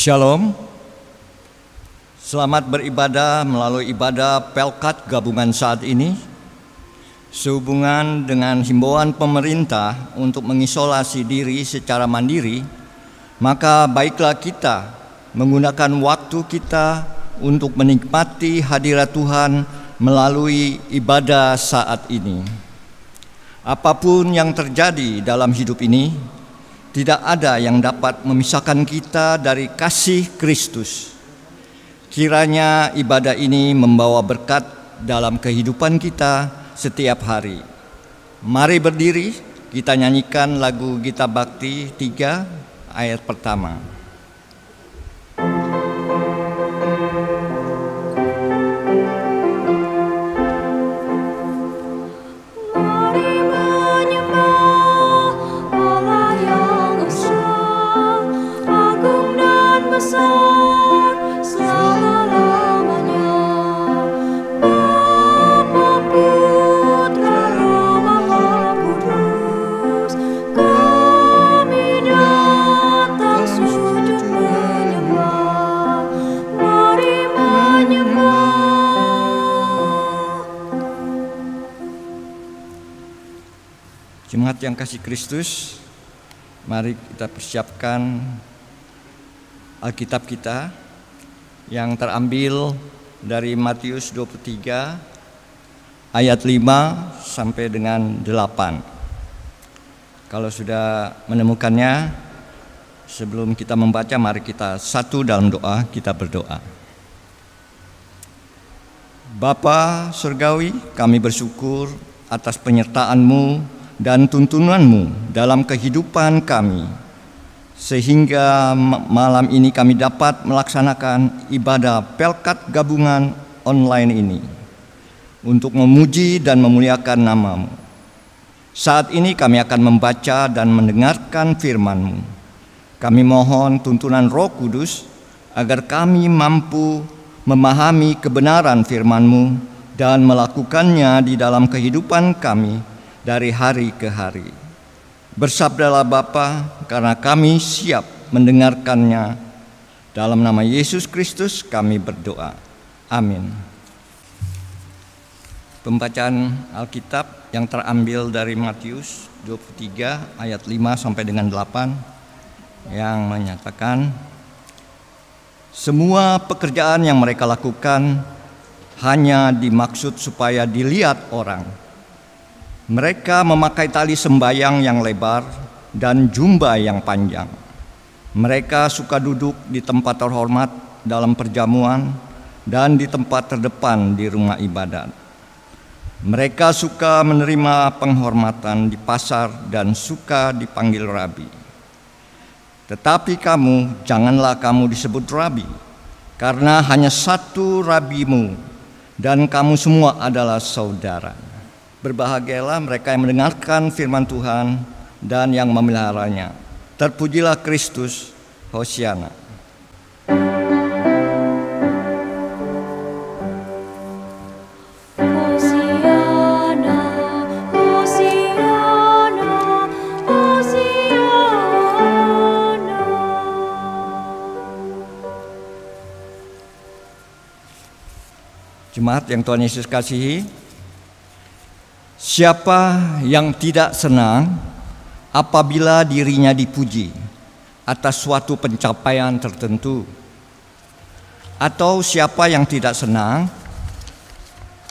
Shalom Selamat beribadah melalui ibadah Pelkat gabungan saat ini Sehubungan dengan himbauan pemerintah untuk mengisolasi diri secara mandiri Maka baiklah kita menggunakan waktu kita untuk menikmati hadirat Tuhan melalui ibadah saat ini Apapun yang terjadi dalam hidup ini, tidak ada yang dapat memisahkan kita dari kasih Kristus. Kiranya ibadah ini membawa berkat dalam kehidupan kita setiap hari. Mari berdiri, kita nyanyikan lagu Gita Bakti 3 ayat pertama. jemaat yang kasih Kristus, mari kita persiapkan Alkitab kita yang terambil dari Matius 23 ayat 5 sampai dengan 8. Kalau sudah menemukannya, sebelum kita membaca mari kita satu dalam doa, kita berdoa. Bapa Surgawi, kami bersyukur atas penyertaan-Mu dan tuntunanmu dalam kehidupan kami, sehingga malam ini kami dapat melaksanakan ibadah pelkat gabungan online ini untuk memuji dan memuliakan namamu. Saat ini kami akan membaca dan mendengarkan FirmanMu. Kami mohon tuntunan Roh Kudus agar kami mampu memahami kebenaran FirmanMu dan melakukannya di dalam kehidupan kami dari hari ke hari. Bersabdalah Bapa, karena kami siap mendengarkannya. Dalam nama Yesus Kristus kami berdoa. Amin. Pembacaan Alkitab yang terambil dari Matius 23 ayat 5 sampai dengan 8 yang menyatakan semua pekerjaan yang mereka lakukan hanya dimaksud supaya dilihat orang mereka memakai tali sembayang yang lebar dan jumba yang panjang. Mereka suka duduk di tempat terhormat dalam perjamuan dan di tempat terdepan di rumah ibadat. Mereka suka menerima penghormatan di pasar dan suka dipanggil rabi. Tetapi kamu janganlah kamu disebut rabi, karena hanya satu rabimu dan kamu semua adalah saudara. Berbahagialah mereka yang mendengarkan firman Tuhan dan yang memeliharanya. Terpujilah Kristus, Hosiana. Jemaat yang Tuhan Yesus kasihi, Siapa yang tidak senang apabila dirinya dipuji atas suatu pencapaian tertentu, atau siapa yang tidak senang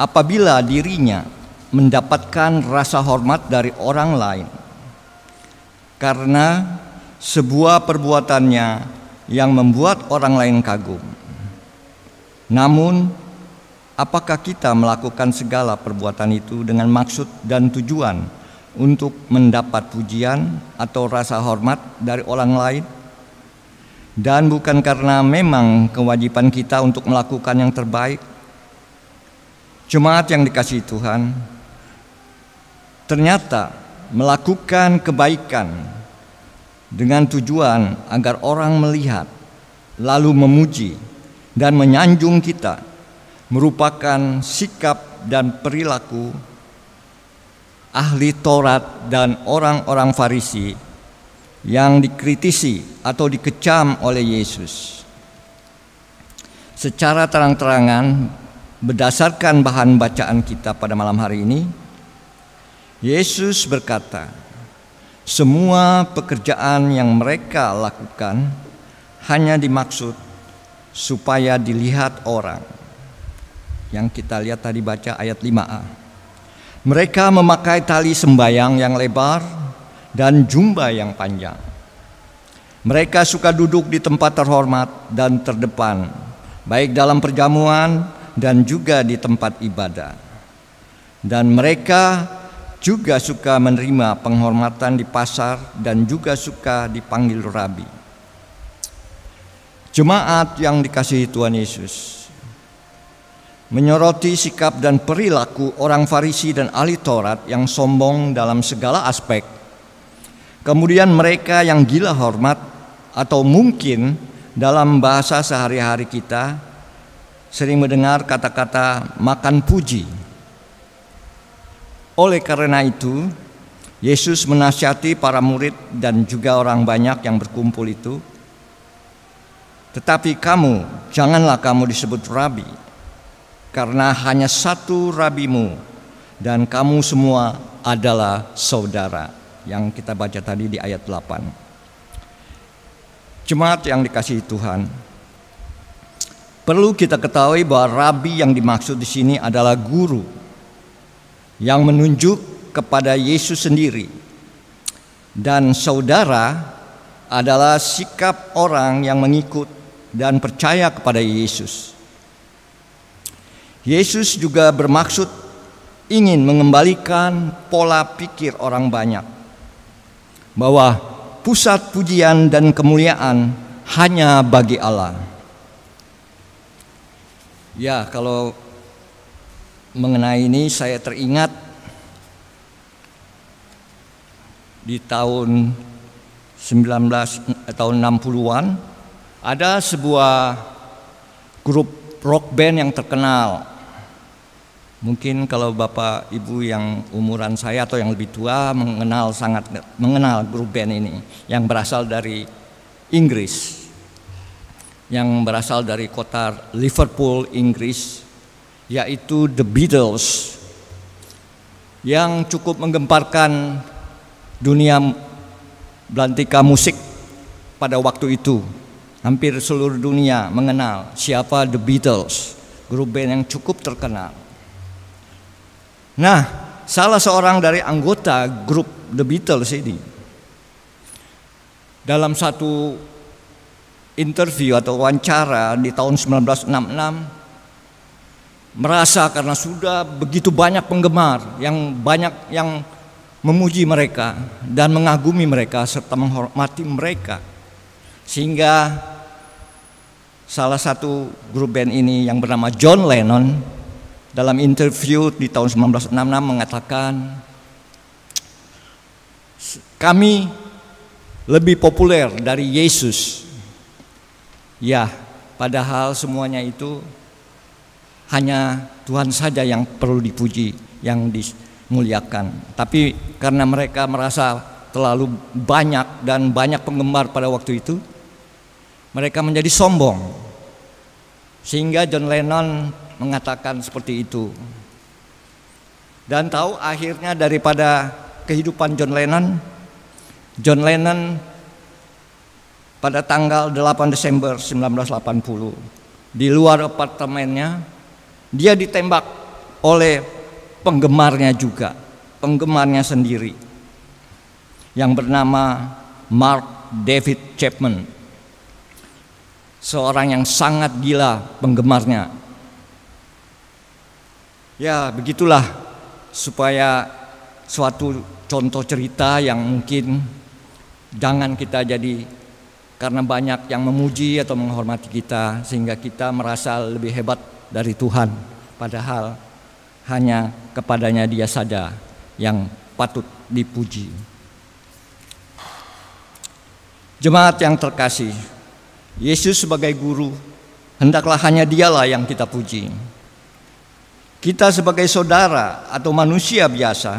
apabila dirinya mendapatkan rasa hormat dari orang lain, karena sebuah perbuatannya yang membuat orang lain kagum. Namun, apakah kita melakukan segala perbuatan itu dengan maksud dan tujuan untuk mendapat pujian atau rasa hormat dari orang lain? Dan bukan karena memang kewajiban kita untuk melakukan yang terbaik. Jemaat yang dikasih Tuhan, ternyata melakukan kebaikan dengan tujuan agar orang melihat, lalu memuji dan menyanjung kita merupakan sikap dan perilaku ahli Taurat dan orang-orang Farisi yang dikritisi atau dikecam oleh Yesus. Secara terang-terangan, berdasarkan bahan bacaan kita pada malam hari ini, Yesus berkata, "Semua pekerjaan yang mereka lakukan hanya dimaksud supaya dilihat orang." yang kita lihat tadi baca ayat 5a. Mereka memakai tali sembayang yang lebar dan jumba yang panjang. Mereka suka duduk di tempat terhormat dan terdepan, baik dalam perjamuan dan juga di tempat ibadah. Dan mereka juga suka menerima penghormatan di pasar dan juga suka dipanggil rabi. Jemaat yang dikasihi Tuhan Yesus, menyoroti sikap dan perilaku orang Farisi dan ahli Taurat yang sombong dalam segala aspek. Kemudian mereka yang gila hormat atau mungkin dalam bahasa sehari-hari kita sering mendengar kata-kata makan puji. Oleh karena itu, Yesus menasihati para murid dan juga orang banyak yang berkumpul itu. Tetapi kamu, janganlah kamu disebut rabi, karena hanya satu rabimu dan kamu semua adalah saudara yang kita baca tadi di ayat 8. Jemaat yang dikasihi Tuhan, perlu kita ketahui bahwa rabi yang dimaksud di sini adalah guru yang menunjuk kepada Yesus sendiri. Dan saudara adalah sikap orang yang mengikut dan percaya kepada Yesus. Yesus juga bermaksud ingin mengembalikan pola pikir orang banyak bahwa pusat pujian dan kemuliaan hanya bagi Allah. Ya, kalau mengenai ini saya teringat di tahun 19 eh, tahun 60-an ada sebuah grup rock band yang terkenal Mungkin kalau Bapak Ibu yang umuran saya atau yang lebih tua mengenal sangat mengenal grup band ini yang berasal dari Inggris. Yang berasal dari kota Liverpool, Inggris yaitu The Beatles yang cukup menggemparkan dunia belantika musik pada waktu itu. Hampir seluruh dunia mengenal siapa The Beatles, grup band yang cukup terkenal. Nah, salah seorang dari anggota grup The Beatles ini dalam satu interview atau wawancara di tahun 1966 merasa karena sudah begitu banyak penggemar yang banyak yang memuji mereka dan mengagumi mereka serta menghormati mereka sehingga salah satu grup band ini yang bernama John Lennon dalam interview di tahun 1966 mengatakan kami lebih populer dari Yesus. Ya, padahal semuanya itu hanya Tuhan saja yang perlu dipuji, yang dimuliakan. Tapi karena mereka merasa terlalu banyak dan banyak penggemar pada waktu itu, mereka menjadi sombong. Sehingga John Lennon mengatakan seperti itu. Dan tahu akhirnya daripada kehidupan John Lennon, John Lennon pada tanggal 8 Desember 1980 di luar apartemennya dia ditembak oleh penggemarnya juga, penggemarnya sendiri yang bernama Mark David Chapman. Seorang yang sangat gila penggemarnya Ya, begitulah supaya suatu contoh cerita yang mungkin jangan kita jadi karena banyak yang memuji atau menghormati kita sehingga kita merasa lebih hebat dari Tuhan padahal hanya kepadanya dia saja yang patut dipuji. Jemaat yang terkasih, Yesus sebagai guru hendaklah hanya dialah yang kita puji. Kita sebagai saudara atau manusia biasa,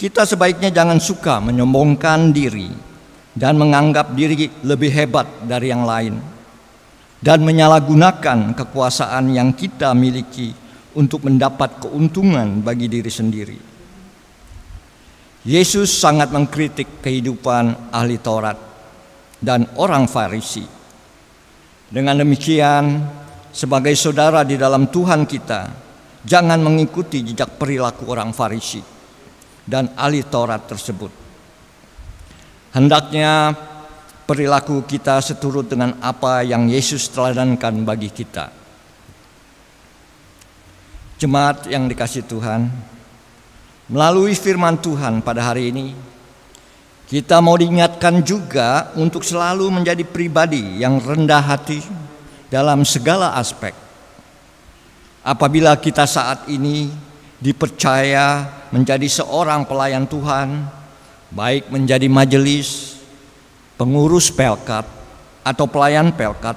kita sebaiknya jangan suka menyombongkan diri dan menganggap diri lebih hebat dari yang lain dan menyalahgunakan kekuasaan yang kita miliki untuk mendapat keuntungan bagi diri sendiri. Yesus sangat mengkritik kehidupan ahli Taurat dan orang Farisi. Dengan demikian, sebagai saudara di dalam Tuhan kita, jangan mengikuti jejak perilaku orang Farisi dan ahli Taurat tersebut. Hendaknya perilaku kita seturut dengan apa yang Yesus teladankan bagi kita. Jemaat yang dikasih Tuhan, melalui firman Tuhan pada hari ini, kita mau diingatkan juga untuk selalu menjadi pribadi yang rendah hati, dalam segala aspek. Apabila kita saat ini dipercaya menjadi seorang pelayan Tuhan, baik menjadi majelis, pengurus pelkat, atau pelayan pelkat,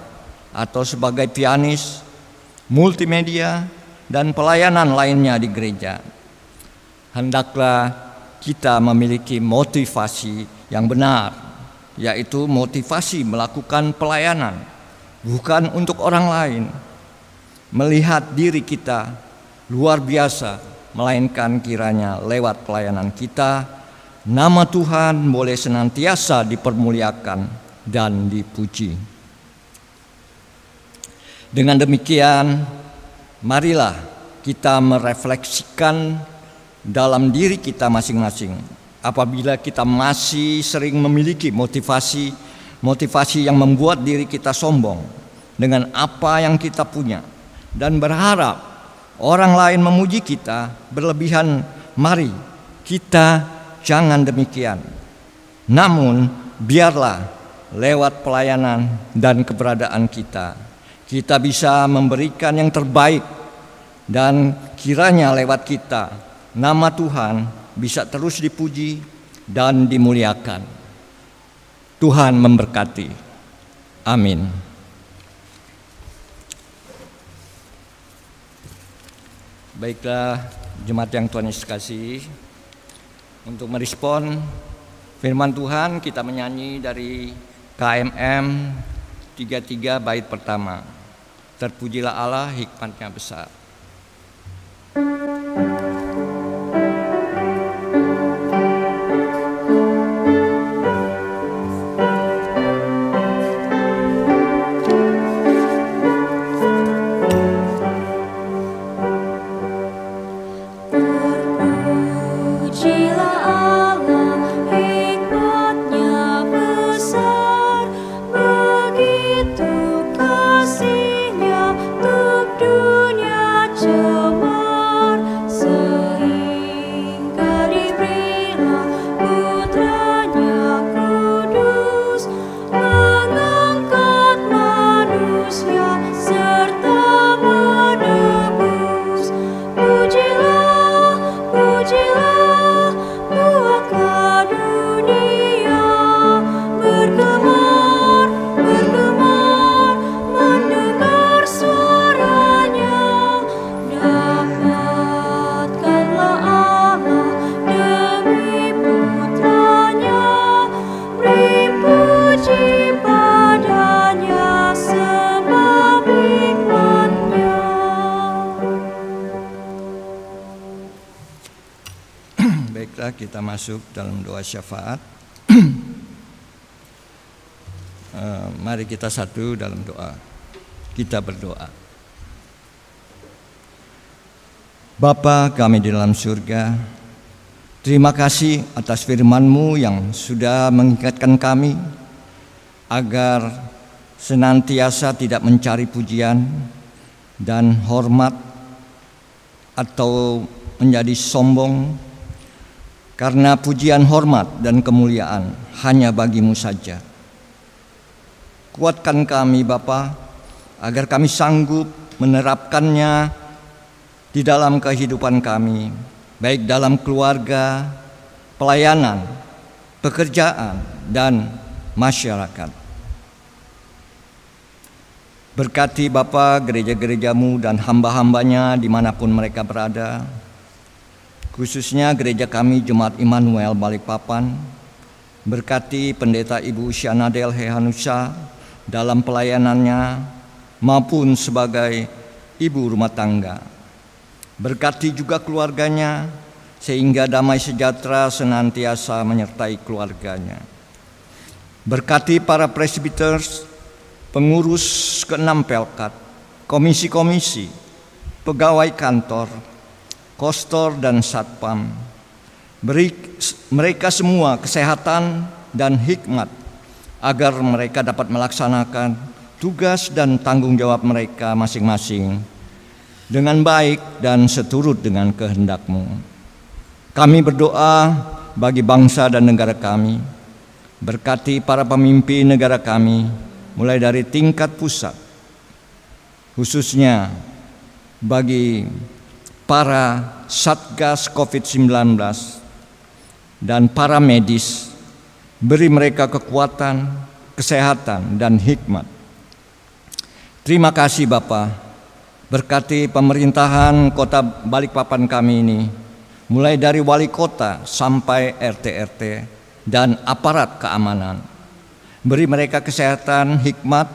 atau sebagai pianis, multimedia, dan pelayanan lainnya di gereja. Hendaklah kita memiliki motivasi yang benar, yaitu motivasi melakukan pelayanan bukan untuk orang lain. Melihat diri kita luar biasa, melainkan kiranya lewat pelayanan kita, nama Tuhan boleh senantiasa dipermuliakan dan dipuji. Dengan demikian, marilah kita merefleksikan dalam diri kita masing-masing apabila kita masih sering memiliki motivasi motivasi yang membuat diri kita sombong dengan apa yang kita punya dan berharap orang lain memuji kita berlebihan. Mari kita jangan demikian. Namun biarlah lewat pelayanan dan keberadaan kita kita bisa memberikan yang terbaik dan kiranya lewat kita nama Tuhan bisa terus dipuji dan dimuliakan. Tuhan memberkati. Amin. Baiklah, jemaat yang Tuhan Yesus kasih, untuk merespon firman Tuhan kita menyanyi dari KMM 33 bait pertama. Terpujilah Allah hikmatnya besar. kita masuk dalam doa syafaat. Eh, mari kita satu dalam doa. Kita berdoa. Bapa kami di dalam surga, terima kasih atas firman-Mu yang sudah mengingatkan kami agar senantiasa tidak mencari pujian dan hormat atau menjadi sombong karena pujian hormat dan kemuliaan hanya bagimu saja. Kuatkan kami Bapa, agar kami sanggup menerapkannya di dalam kehidupan kami, baik dalam keluarga, pelayanan, pekerjaan, dan masyarakat. Berkati Bapa gereja-gerejamu dan hamba-hambanya dimanapun mereka berada, khususnya gereja kami Jemaat Immanuel Balikpapan, berkati Pendeta Ibu Syanadel Hehanusa dalam pelayanannya maupun sebagai ibu rumah tangga. Berkati juga keluarganya sehingga damai sejahtera senantiasa menyertai keluarganya. Berkati para presbyters, pengurus keenam pelkat, komisi-komisi, pegawai kantor, Kostor dan Satpam. Beri mereka semua kesehatan dan hikmat agar mereka dapat melaksanakan tugas dan tanggung jawab mereka masing-masing dengan baik dan seturut dengan kehendakmu. Kami berdoa bagi bangsa dan negara kami. Berkati para pemimpin negara kami mulai dari tingkat pusat khususnya bagi para Satgas COVID-19 dan para medis, beri mereka kekuatan, kesehatan, dan hikmat. Terima kasih Bapak, berkati pemerintahan kota Balikpapan kami ini, mulai dari wali kota sampai RT-RT dan aparat keamanan. Beri mereka kesehatan, hikmat,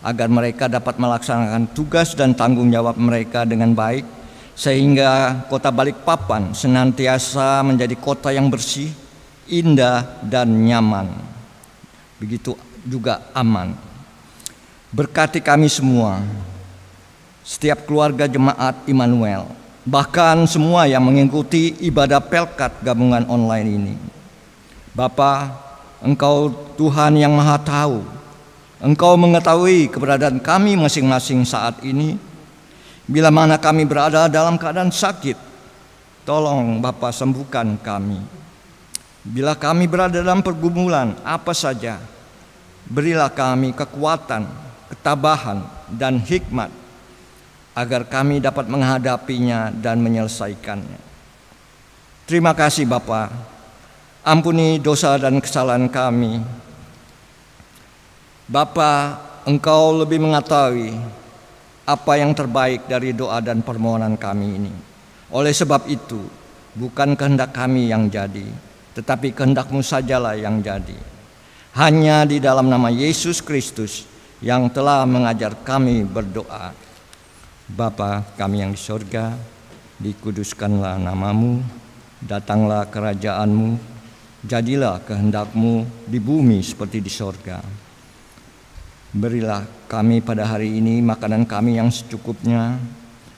agar mereka dapat melaksanakan tugas dan tanggung jawab mereka dengan baik sehingga kota Balikpapan senantiasa menjadi kota yang bersih, indah, dan nyaman. Begitu juga aman. Berkati kami semua, setiap keluarga jemaat Immanuel, bahkan semua yang mengikuti ibadah pelkat gabungan online ini. Bapa, Engkau Tuhan yang Maha Tahu, Engkau mengetahui keberadaan kami masing-masing saat ini Bila mana kami berada dalam keadaan sakit, tolong Bapak sembuhkan kami. Bila kami berada dalam pergumulan apa saja, berilah kami kekuatan, ketabahan, dan hikmat agar kami dapat menghadapinya dan menyelesaikannya. Terima kasih Bapak, Ampuni dosa dan kesalahan kami. Bapak, Engkau lebih mengetahui apa yang terbaik dari doa dan permohonan kami ini. Oleh sebab itu, bukan kehendak kami yang jadi, tetapi kehendakmu sajalah yang jadi. Hanya di dalam nama Yesus Kristus yang telah mengajar kami berdoa. Bapa kami yang di sorga, dikuduskanlah namamu, datanglah kerajaanmu, jadilah kehendakmu di bumi seperti di sorga. Berilah kami pada hari ini makanan kami yang secukupnya,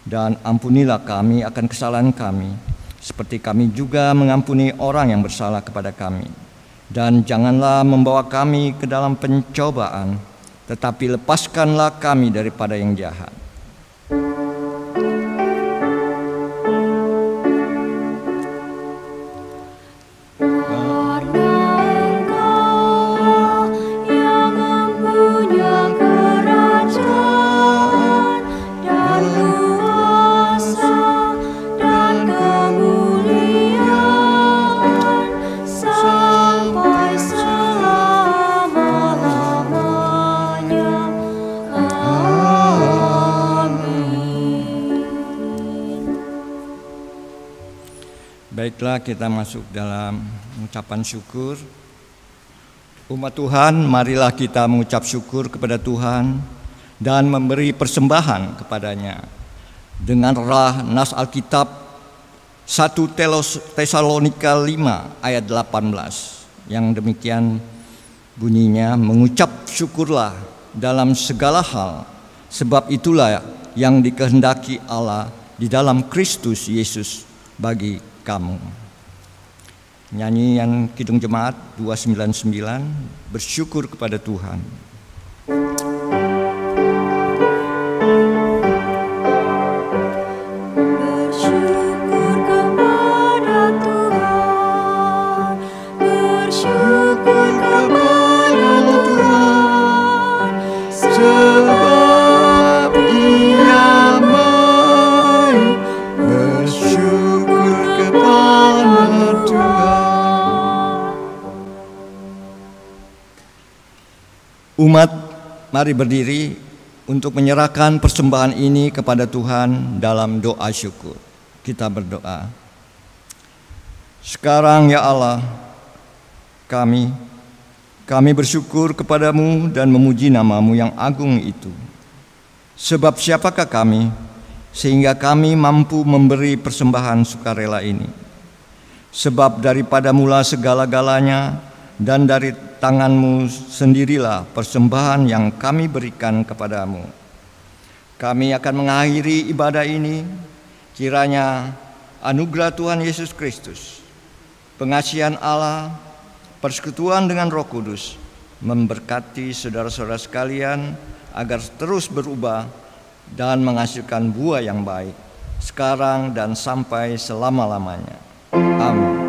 dan ampunilah kami akan kesalahan kami, seperti kami juga mengampuni orang yang bersalah kepada kami. Dan janganlah membawa kami ke dalam pencobaan, tetapi lepaskanlah kami daripada yang jahat. Baiklah kita masuk dalam ucapan syukur Umat Tuhan marilah kita mengucap syukur kepada Tuhan Dan memberi persembahan kepadanya Dengan rah nas Alkitab 1 Tesalonika 5 ayat 18 Yang demikian bunyinya Mengucap syukurlah dalam segala hal Sebab itulah yang dikehendaki Allah di dalam Kristus Yesus bagi kamu. Nyanyian Kidung Jemaat 299 bersyukur kepada Tuhan. mari berdiri untuk menyerahkan persembahan ini kepada Tuhan dalam doa syukur. Kita berdoa. Sekarang ya Allah, kami kami bersyukur kepadamu dan memuji namamu yang agung itu. Sebab siapakah kami sehingga kami mampu memberi persembahan sukarela ini? Sebab daripada mula segala-galanya dan dari tanganmu sendirilah persembahan yang kami berikan kepadamu. Kami akan mengakhiri ibadah ini, kiranya anugerah Tuhan Yesus Kristus, pengasihan Allah, persekutuan dengan Roh Kudus, memberkati saudara-saudara sekalian agar terus berubah dan menghasilkan buah yang baik sekarang dan sampai selama-lamanya. Amin.